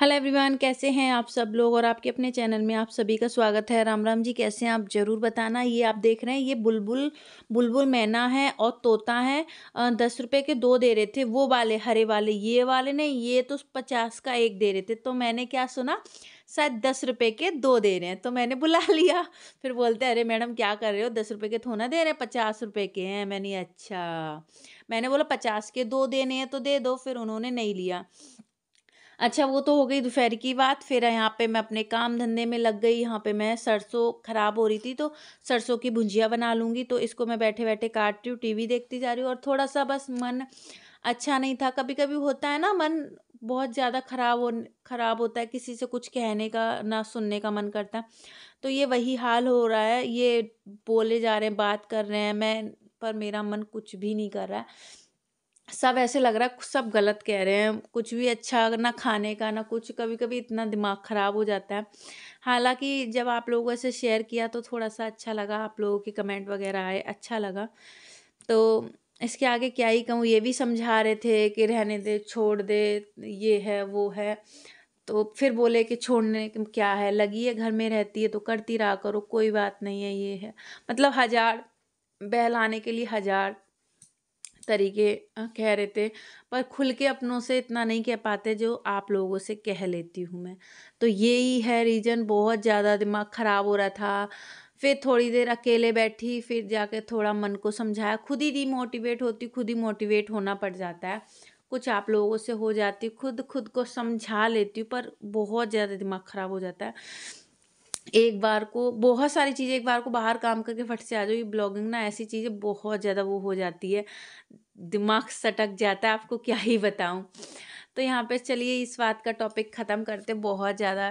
Hello everyone कैसे हैं आप सब लोग और आपके अपने चैनल में आप सभी का स्वागत है राम राम जी कैसे हैं आप ज़रूर बताना ये आप देख रहे हैं ये बुलबुल बुलबुल मैना है और तोता है दस रुपए के दो दे रहे थे वो वाले हरे वाले ये वाले नहीं ये तो पचास का एक दे रहे थे तो मैंने क्या सुना शायद दस रुपये के दो दे रहे हैं तो मैंने बुला लिया फिर बोलते अरे मैडम क्या कर रहे हो दस रुपये के थोड़ा दे रहे हैं पचास रुपये के हैं मैंने अच्छा मैंने बोला पचास के दो देने हैं तो दे दो फिर उन्होंने नहीं लिया अच्छा वो तो हो गई दोपहर की बात फिर यहाँ पे मैं अपने काम धंधे में लग गई यहाँ पे मैं सरसों ख़राब हो रही थी तो सरसों की भुंजिया बना लूँगी तो इसको मैं बैठे बैठे काट रही हूँ टी देखती जा रही हूँ और थोड़ा सा बस मन अच्छा नहीं था कभी कभी होता है ना मन बहुत ज़्यादा ख़राब हो ख़राब होता है किसी से कुछ कहने का ना सुनने का मन करता है तो ये वही हाल हो रहा है ये बोले जा रहे हैं बात कर रहे हैं मैं पर मेरा मन कुछ भी नहीं कर रहा है सब ऐसे लग रहा है सब गलत कह रहे हैं कुछ भी अच्छा ना खाने का ना कुछ कभी कभी इतना दिमाग ख़राब हो जाता है हालांकि जब आप लोगों से शेयर किया तो थोड़ा सा अच्छा लगा आप लोगों के कमेंट वगैरह आए अच्छा लगा तो इसके आगे क्या ही कहूँ ये भी समझा रहे थे कि रहने दे छोड़ दे ये है वो है तो फिर बोले कि छोड़ने क्या है लगी है घर में रहती है तो करती रहा करो कोई बात नहीं है ये है मतलब हज़ार बहलाने के लिए हज़ार तरीके कह रहे थे पर खुल के अपनों से इतना नहीं कह पाते जो आप लोगों से कह लेती हूँ मैं तो यही है रीज़न बहुत ज़्यादा दिमाग ख़राब हो रहा था फिर थोड़ी देर अकेले बैठी फिर जाके थोड़ा मन को समझाया खुद ही डीमोटिवेट होती खुद ही मोटिवेट होना पड़ जाता है कुछ आप लोगों से हो जाती खुद खुद को समझा लेती हूँ पर बहुत ज़्यादा दिमाग ख़राब हो जाता है एक बार को बहुत सारी चीज़ें एक बार को बाहर काम करके फट से आ जाओ ये ब्लॉगिंग ना ऐसी चीज़ें बहुत ज़्यादा वो हो जाती है दिमाग सटक जाता है आपको क्या ही बताऊँ तो यहाँ पे चलिए इस बात का टॉपिक ख़त्म करते बहुत ज़्यादा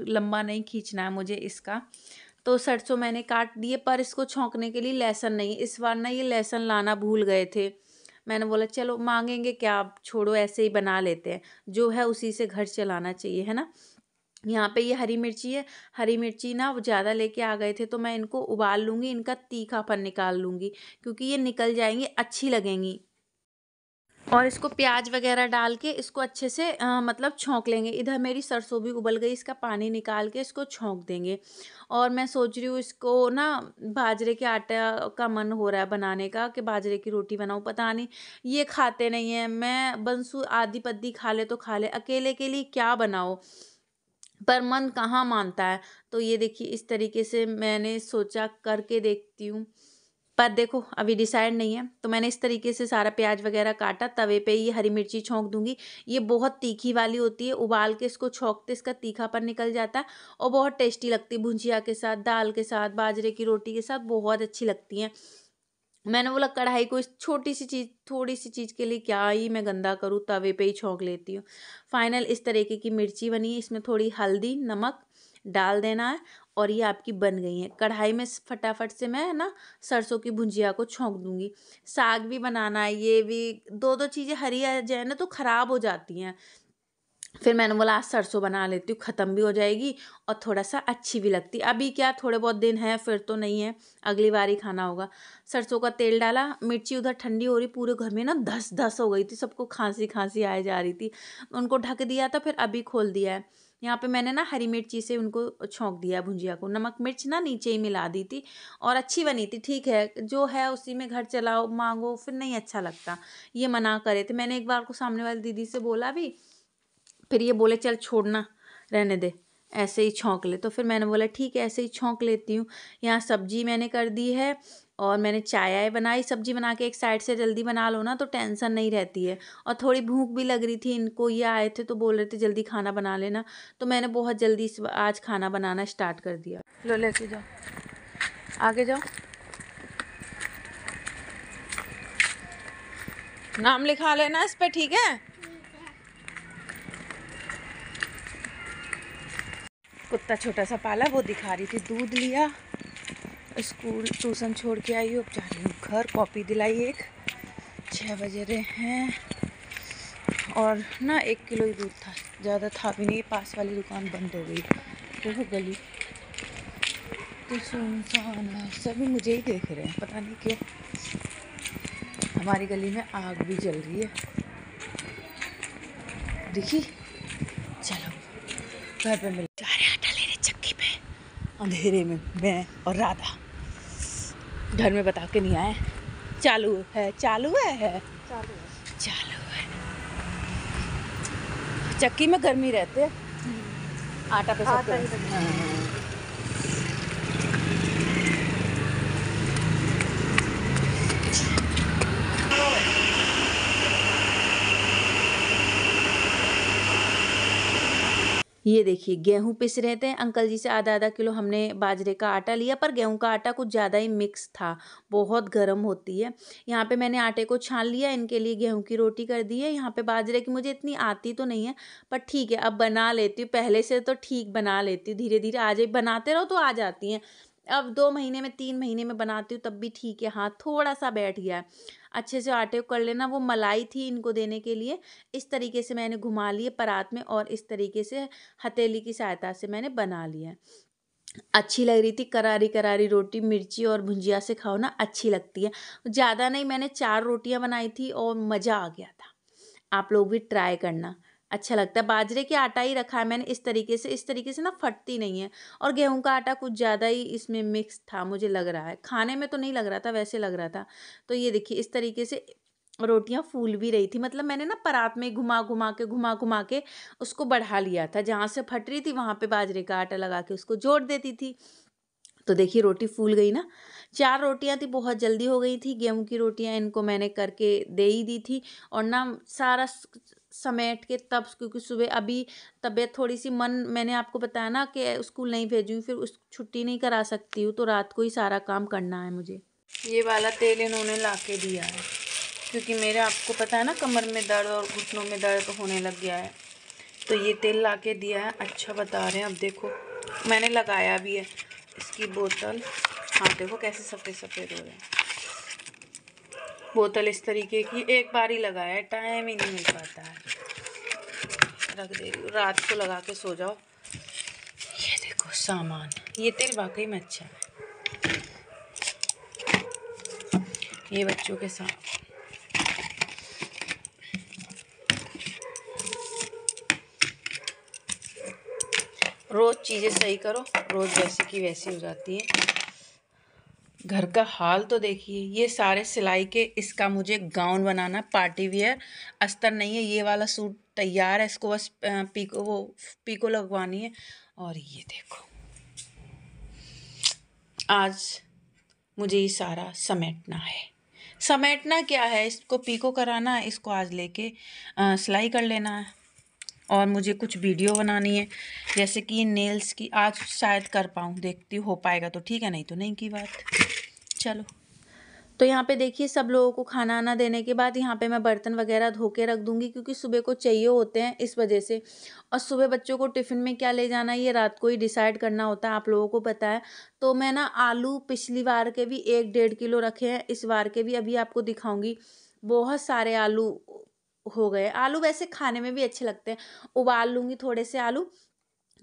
लंबा नहीं खींचना है मुझे इसका तो सरसों मैंने काट दिए पर इसको छोंकने के लिए लहसन नहीं इस बार ना ये लहसन लाना भूल गए थे मैंने बोला चलो मांगेंगे क्या आप छोड़ो ऐसे ही बना लेते हैं जो है उसी से घर चलाना चाहिए है ना यहाँ पे ये हरी मिर्ची है हरी मिर्ची ना वो ज़्यादा लेके आ गए थे तो मैं इनको उबाल लूँगी इनका तीखापन निकाल लूँगी क्योंकि ये निकल जाएंगी अच्छी लगेंगी और इसको प्याज वगैरह डाल के इसको अच्छे से आ, मतलब छोंक लेंगे इधर मेरी सरसों भी उबल गई इसका पानी निकाल के इसको छोंक देंगे और मैं सोच रही हूँ इसको ना बाजरे के आटा का मन हो रहा है बनाने का कि बाजरे की रोटी बनाऊँ पता नहीं ये खाते नहीं हैं मैं बंसू आधी पद्दी खा ले तो खा ले अकेले के लिए क्या बनाओ पर मन कहाँ मानता है तो ये देखिए इस तरीके से मैंने सोचा करके देखती हूँ पर देखो अभी डिसाइड नहीं है तो मैंने इस तरीके से सारा प्याज वगैरह काटा तवे पे ये हरी मिर्ची छोंक दूंगी ये बहुत तीखी वाली होती है उबाल के इसको छोंकते इसका तीखापन निकल जाता है और बहुत टेस्टी लगती है भुंजिया के साथ दाल के साथ बाजरे की रोटी के साथ बहुत अच्छी लगती हैं मैंने बोला कढ़ाई को इस छोटी सी चीज़ थोड़ी सी चीज़ के लिए क्या ही मैं गंदा करूँ तवे पे ही छोंक लेती हूँ फाइनल इस तरीके की मिर्ची बनी इसमें थोड़ी हल्दी नमक डाल देना है और ये आपकी बन गई है कढ़ाई में फटाफट से मैं ना सरसों की भुंजिया को छोंक दूंगी साग भी बनाना है ये भी दो दो चीज़ें हरी जो है ना तो ख़राब हो जाती हैं फिर मैंने बोला आज सरसों बना लेती हूँ ख़त्म भी हो जाएगी और थोड़ा सा अच्छी भी लगती अभी क्या थोड़े बहुत दिन है फिर तो नहीं है अगली बार ही खाना होगा सरसों का तेल डाला मिर्ची उधर ठंडी हो रही पूरे घर में ना धस धस हो गई थी सबको खांसी खांसी आए जा रही थी उनको ढक दिया था फिर अभी खोल दिया है यहाँ पे मैंने ना हरी मिर्ची से उनको छोंक दिया भुंजिया को नमक मिर्च ना नीचे ही मिला दी थी और अच्छी बनी थी ठीक है जो है उसी में घर चलाओ मांगो फिर नहीं अच्छा लगता ये मना करे थे मैंने एक बार को सामने वाली दीदी से बोला भी फिर ये बोले चल छोड़ना रहने दे ऐसे ही छोंक ले तो फिर मैंने बोला ठीक है ऐसे ही छोंक लेती हूँ यहाँ सब्जी मैंने कर दी है और मैंने चाय बनाई सब्जी बना के एक साइड से जल्दी बना लो ना तो टेंशन नहीं रहती है और थोड़ी भूख भी लग रही थी इनको ये आए थे तो बोल रहे थे जल्दी खाना बना लेना तो मैंने बहुत जल्दी आज खाना बनाना स्टार्ट कर दिया लो लेके जाओ आगे जाओ नाम लिखा लेना इस पर ठीक है कुत्ता छोटा सा पाला वो दिखा रही थी दूध लिया स्कूल ट्यूशन छोड़ के आई अब जा रही हूँ घर कॉपी दिलाई एक छः बजे रहे हैं और ना एक किलो ही दूध था ज़्यादा था भी नहीं पास वाली दुकान बंद हो गई तो गली तो सुनसान है सभी मुझे ही देख रहे हैं पता नहीं क्यों हमारी गली में आग भी जल रही है देखी चलो घर पे मिल अंधेरे में मैं और राधा घर में बता के नहीं आए चालू है चालू है, है। चालू है चालू है चक्की में गर्मी रहते आटा पे सब आटा ये देखिए गेहूँ पिस रहे थे अंकल जी से आधा आधा किलो हमने बाजरे का आटा लिया पर गेहूँ का आटा कुछ ज़्यादा ही मिक्स था बहुत गर्म होती है यहाँ पे मैंने आटे को छान लिया इनके लिए गेहूँ की रोटी कर दी है यहाँ पे बाजरे की मुझे इतनी आती तो नहीं है पर ठीक है अब बना लेती हूँ पहले से तो ठीक बना लेती हूँ धीरे धीरे आ बनाते रहो तो आ जाती हैं अब दो महीने में तीन महीने में बनाती हूँ तब भी ठीक है हाँ थोड़ा सा बैठ गया है अच्छे से आटे को कर लेना वो मलाई थी इनको देने के लिए इस तरीके से मैंने घुमा लिए परात में और इस तरीके से हथेली की सहायता से मैंने बना लिया अच्छी लग रही थी करारी करारी रोटी मिर्ची और भुंजिया से खाओ ना अच्छी लगती है ज़्यादा नहीं मैंने चार रोटियाँ बनाई थी और मज़ा आ गया था आप लोग भी ट्राई करना अच्छा लगता है बाजरे के आटा ही रखा है मैंने इस तरीके से इस तरीके से ना फटती नहीं है और गेहूं का आटा कुछ ज़्यादा ही इसमें मिक्स था मुझे लग रहा है खाने में तो नहीं लग रहा था वैसे लग रहा था तो ये देखिए इस तरीके से रोटियां फूल भी रही थी मतलब मैंने ना परात में घुमा घुमा के घुमा घुमा के उसको बढ़ा लिया था जहाँ से फट रही थी वहाँ पर बाजरे का आटा लगा के उसको जोड़ देती थी तो देखिए रोटी फूल गई ना चार रोटियां थी बहुत जल्दी हो गई थी गेहूं की रोटियां इनको मैंने करके दे ही दी थी और ना सारा समेट के तब क्योंकि सुबह अभी तबीयत थोड़ी सी मन मैंने आपको बताया ना कि स्कूल नहीं भेजूँ फिर उस छुट्टी नहीं करा सकती हूँ तो रात को ही सारा काम करना है मुझे ये वाला तेल इन्होंने ला के दिया है क्योंकि मेरे आपको पता है ना कमर में दर्द और घुटनों में दर्द होने लग गया है तो ये तेल ला के दिया है अच्छा बता रहे हैं अब देखो मैंने लगाया भी है इसकी बोतल हाँ देखो कैसे सफ़ेद सफ़ेद हो रहे हैं बोतल इस तरीके की एक बार ही लगाया टाइम ही नहीं मिल पाता है रख दे रही रात को लगा के सो जाओ ये देखो सामान ये तेरे वाकई में अच्छा है ये बच्चों के साथ रोज़ चीज़ें सही करो रोज़ वैसी की वैसी हो जाती है घर का हाल तो देखिए ये सारे सिलाई के इसका मुझे गाउन बनाना पार्टी वियर अस्तर नहीं है ये वाला सूट तैयार है इसको बस पीको वो पीको लगवानी है और ये देखो आज मुझे ये सारा समेटना है समेटना क्या है इसको पीको कराना है इसको आज लेके सिलाई कर लेना है और मुझे कुछ वीडियो बनानी है जैसे कि नेल्स की आज शायद कर पाऊँ देखती हो पाएगा तो ठीक है नहीं तो नहीं की बात चलो तो यहाँ पे देखिए सब लोगों को खाना आना देने के बाद यहाँ पे मैं बर्तन वगैरह धो के रख दूँगी क्योंकि सुबह को चाहिए होते हैं इस वजह से और सुबह बच्चों को टिफ़िन में क्या ले जाना है ये रात को ही डिसाइड करना होता है आप लोगों को पता है तो मैं ना आलू पिछली बार के भी एक डेढ़ किलो रखे हैं इस बार के भी अभी आपको दिखाऊँगी बहुत सारे आलू हो गए आलू वैसे खाने में भी अच्छे लगते हैं उबाल लूँगी थोड़े से आलू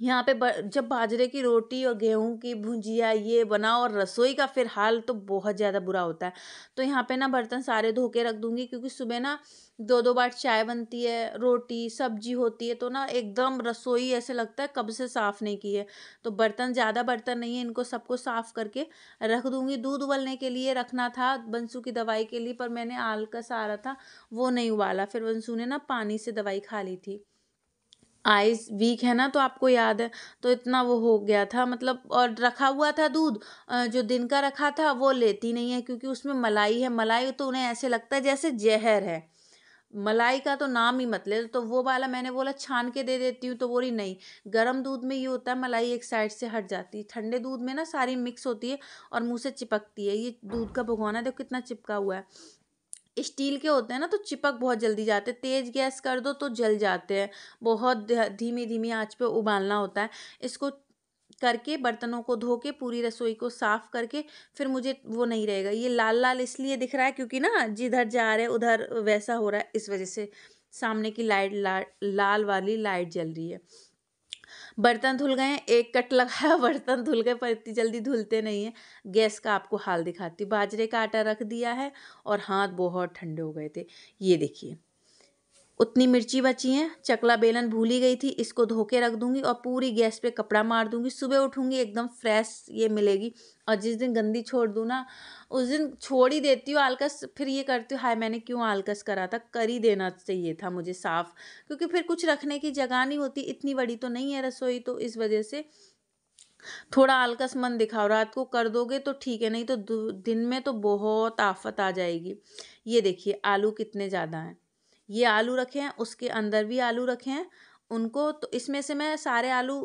यहाँ पे जब बाजरे की रोटी और गेहूँ की भुजिया ये बनाओ और रसोई का फिर हाल तो बहुत ज़्यादा बुरा होता है तो यहाँ पे ना बर्तन सारे धो के रख दूँगी क्योंकि सुबह ना दो दो बार चाय बनती है रोटी सब्जी होती है तो ना एकदम रसोई ऐसे लगता है कब से साफ़ नहीं की है तो बर्तन ज़्यादा बर्तन नहीं है इनको सबको साफ़ करके रख दूँगी दूध उबलने के लिए रखना था बंसू की दवाई के लिए पर मैंने आल का सारा था वो नहीं उबाला फिर बंसू ने ना पानी से दवाई खा ली थी आइज़ वीक है ना तो आपको याद है तो इतना वो हो गया था मतलब और रखा हुआ था दूध जो दिन का रखा था वो लेती नहीं है क्योंकि उसमें मलाई है मलाई तो उन्हें ऐसे लगता है जैसे जहर है मलाई का तो नाम ही मत ले तो वो वाला मैंने बोला छान के दे देती हूँ तो बोली नहीं गर्म दूध में ये होता है मलाई एक साइड से हट जाती है ठंडे दूध में ना सारी मिक्स होती है और मुँह से चिपकती है ये दूध का भगवाना देखो कितना चिपका हुआ है स्टील के होते हैं ना तो चिपक बहुत जल्दी जाते हैं तेज़ गैस कर दो तो जल जाते हैं बहुत धीमी धीमी आँच पे उबालना होता है इसको करके बर्तनों को धो के पूरी रसोई को साफ़ करके फिर मुझे वो नहीं रहेगा ये लाल लाल इसलिए दिख रहा है क्योंकि ना जिधर जा रहे उधर वैसा हो रहा है इस वजह से सामने की लाइट ला, लाल वाली लाइट जल रही है बर्तन धुल गए एक कट लगाया बर्तन धुल गए पर इतनी जल्दी धुलते नहीं है गैस का आपको हाल दिखाती बाजरे का आटा रख दिया है और हाथ बहुत ठंडे हो गए थे ये देखिए उतनी मिर्ची बची है चकला बेलन भूल ही गई थी इसको धो के रख दूंगी और पूरी गैस पे कपड़ा मार दूँगी सुबह उठूँगी एकदम फ्रेश ये मिलेगी और जिस दिन गंदी छोड़ दूँ ना उस दिन छोड़ ही देती हूँ आलकस फिर ये करती हूँ हाय मैंने क्यों आलकस करा था कर ही देना चाहिए था मुझे साफ़ क्योंकि फिर कुछ रखने की जगह नहीं होती इतनी बड़ी तो नहीं है रसोई तो इस वजह से थोड़ा आलकस मन दिखाओ रात को कर दोगे तो ठीक है नहीं तो दिन में तो बहुत आफत आ जाएगी ये देखिए आलू कितने ज़्यादा हैं ये आलू रखे हैं उसके अंदर भी आलू रखे हैं उनको तो इसमें से मैं सारे आलू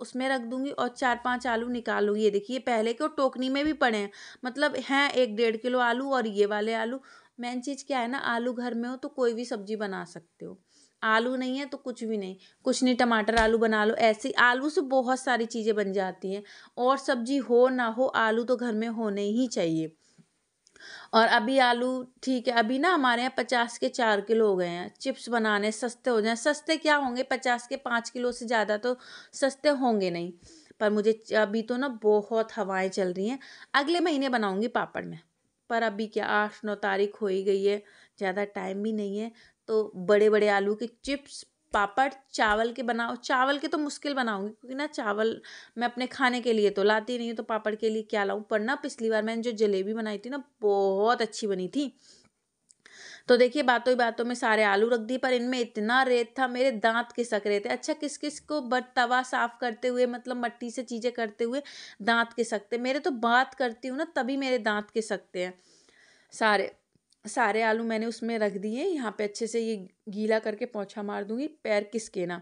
उसमें रख दूंगी और चार पांच आलू निकाल लूँगी ये देखिए पहले के टोकनी में भी पड़े हैं मतलब हैं एक डेढ़ किलो आलू और ये वाले आलू मेन चीज़ क्या है ना आलू घर में हो तो कोई भी सब्जी बना सकते हो आलू नहीं है तो कुछ भी नहीं कुछ नहीं टमाटर आलू बना लो ऐसे आलू से बहुत सारी चीज़ें बन जाती हैं और सब्जी हो ना हो आलू तो घर में होने ही चाहिए और अभी आलू ठीक है अभी ना हमारे यहाँ पचास के चार किलो हो गए हैं चिप्स बनाने सस्ते हो जाएँ सस्ते क्या होंगे पचास के पाँच किलो से ज़्यादा तो सस्ते होंगे नहीं पर मुझे अभी तो ना बहुत हवाएं चल रही हैं अगले महीने बनाऊंगी पापड़ में पर अभी क्या आठ नौ तारीख हो ही गई है ज़्यादा टाइम भी नहीं है तो बड़े बड़े आलू के चिप्स पापड़ चावल के बनाओ चावल के तो मुश्किल बनाऊंगी क्योंकि ना चावल मैं अपने खाने के लिए तो लाती नहीं हूँ तो पापड़ के लिए क्या लाऊं पर ना पिछली बार मैंने जो जलेबी बनाई थी ना बहुत अच्छी बनी थी तो देखिए बातों ही बातों में सारे आलू रख दिए पर इनमें इतना रेत था मेरे दांत खिसक रहे थे अच्छा किस किस को बट तवा साफ करते हुए मतलब मट्टी से चीज़ें करते हुए दांत खिसकते मेरे तो बात करती हूँ ना तभी मेरे दांत खिसकते हैं सारे सारे आलू मैंने उसमें रख दिए यहाँ पे अच्छे से ये गीला करके पोछा मार दूँगी पैर ना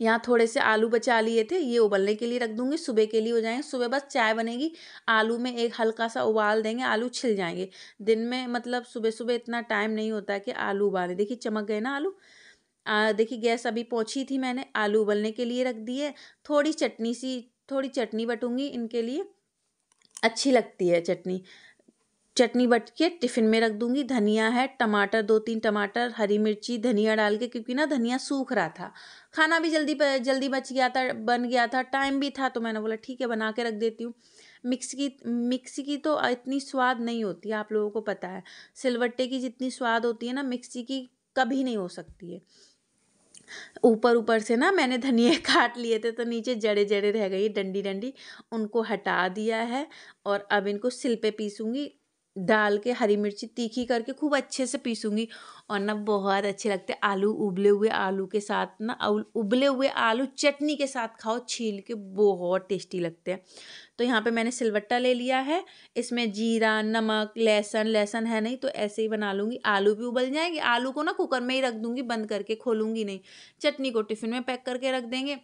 यहाँ थोड़े से आलू बचा लिए थे ये उबलने के लिए रख दूँगी सुबह के लिए हो जाएंगे सुबह बस चाय बनेगी आलू में एक हल्का सा उबाल देंगे आलू छिल जाएंगे दिन में मतलब सुबह सुबह इतना टाइम नहीं होता कि आलू उबाले देखिए चमक गए ना आलू देखिए गैस अभी पहुँची थी मैंने आलू उबलने के लिए रख दिए थोड़ी चटनी सी थोड़ी चटनी बटूँगी इनके लिए अच्छी लगती है चटनी चटनी बट के टिफ़िन में रख दूंगी धनिया है टमाटर दो तीन टमाटर हरी मिर्ची धनिया डाल के क्योंकि ना धनिया सूख रहा था खाना भी जल्दी जल्दी बच गया था बन गया था टाइम भी था तो मैंने बोला ठीक है बना के रख देती हूँ मिक्स की मिक्स की तो इतनी स्वाद नहीं होती आप लोगों को पता है सिलवट्टे की जितनी स्वाद होती है ना मिक्सी की कभी नहीं हो सकती है ऊपर ऊपर से ना मैंने धनिया काट लिए थे तो नीचे जड़े जड़े रह गई डंडी डंडी उनको हटा दिया है और अब इनको सिल पे पीसूँगी डाल के हरी मिर्ची तीखी करके खूब अच्छे से पीसूँगी और ना बहुत अच्छे लगते आलू उबले हुए आलू के साथ ना उबले हुए आलू चटनी के साथ खाओ छील के बहुत टेस्टी लगते हैं तो यहाँ पे मैंने सिलवट्टा ले लिया है इसमें जीरा नमक लहसुन लहसुन है नहीं तो ऐसे ही बना लूँगी आलू भी उबल जाएंगे आलू को ना कुकर में ही रख दूँगी बंद करके खोलूँगी नहीं चटनी को टिफ़िन में पैक करके रख देंगे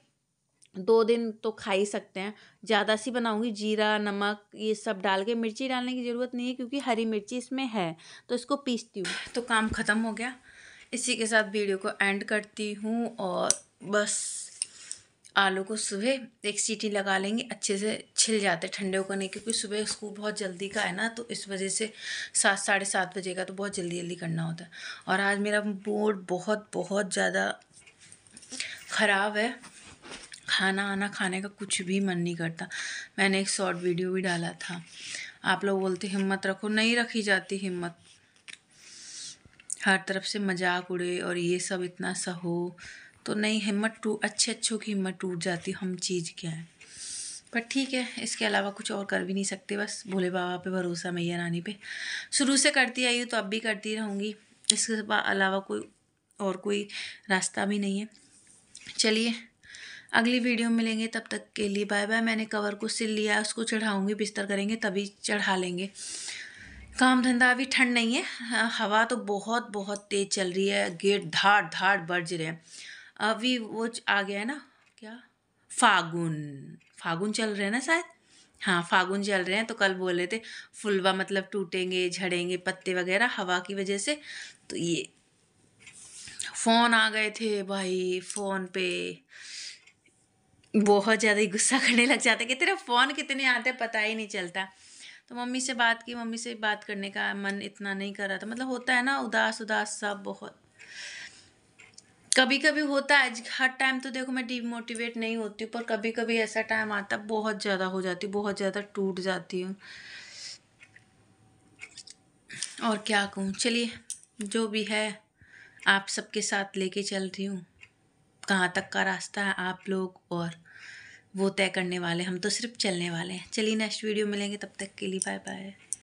दो दिन तो खा ही सकते हैं ज़्यादा सी बनाऊँगी जीरा नमक ये सब डाल के मिर्ची डालने की ज़रूरत नहीं है क्योंकि हरी मिर्ची इसमें है तो इसको पीसती हूँ तो काम ख़त्म हो गया इसी के साथ वीडियो को एंड करती हूँ और बस आलू को सुबह एक सीटी लगा लेंगे अच्छे से छिल जाते ठंडे होकर नहीं क्योंकि सुबह स्कूल बहुत जल्दी का है ना तो इस वजह से सात साढ़े सात बजे का तो बहुत जल्दी जल्दी करना होता है और आज मेरा मूड बहुत बहुत ज़्यादा ख़राब है खाना आना खाने का कुछ भी मन नहीं करता मैंने एक शॉर्ट वीडियो भी डाला था आप लोग बोलते हिम्मत रखो नहीं रखी जाती हिम्मत हर तरफ से मजाक उड़े और ये सब इतना सा हो तो नहीं हिम्मत टूट अच्छे अच्छों की हिम्मत टूट जाती हम चीज़ क्या है पर ठीक है इसके अलावा कुछ और कर भी नहीं सकते बस भोले बाबा पे भरोसा मैया रानी पे शुरू से करती आई हूँ तो अब भी करती रहूँगी इसके अलावा कोई और कोई रास्ता भी नहीं है चलिए अगली वीडियो में मिलेंगे तब तक के लिए बाय बाय मैंने कवर को सिल लिया उसको चढ़ाऊँगी बिस्तर करेंगे तभी चढ़ा लेंगे काम धंधा अभी ठंड नहीं है हाँ, हवा तो बहुत बहुत तेज़ चल रही है गेट धाड़ धाड़ बज रहे हैं अभी वो आ गया है ना क्या फागुन फागुन चल रहे हैं ना शायद हाँ फागुन चल रहे हैं तो कल बोल रहे थे फुलवा मतलब टूटेंगे झड़ेंगे पत्ते वगैरह हवा की वजह से तो ये फ़ोन आ गए थे भाई फ़ोन पे बहुत ज़्यादा ही गुस्सा करने लग जाता है कि तेरा फ़ोन कितने आते पता ही नहीं चलता तो मम्मी से बात की मम्मी से बात करने का मन इतना नहीं कर रहा था मतलब होता है ना उदास उदास सब बहुत कभी कभी होता है हर टाइम तो देखो मैं डिमोटिवेट नहीं होती हूँ पर कभी कभी ऐसा टाइम आता बहुत ज़्यादा हो जाती बहुत ज़्यादा टूट जाती हूँ और क्या कहूँ चलिए जो भी है आप सबके साथ लेके चल रही हूँ कहाँ तक का रास्ता है आप लोग और वो तय करने वाले हम तो सिर्फ चलने वाले हैं चलिए नेक्स्ट वीडियो मिलेंगे तब तक के लिए बाय बाय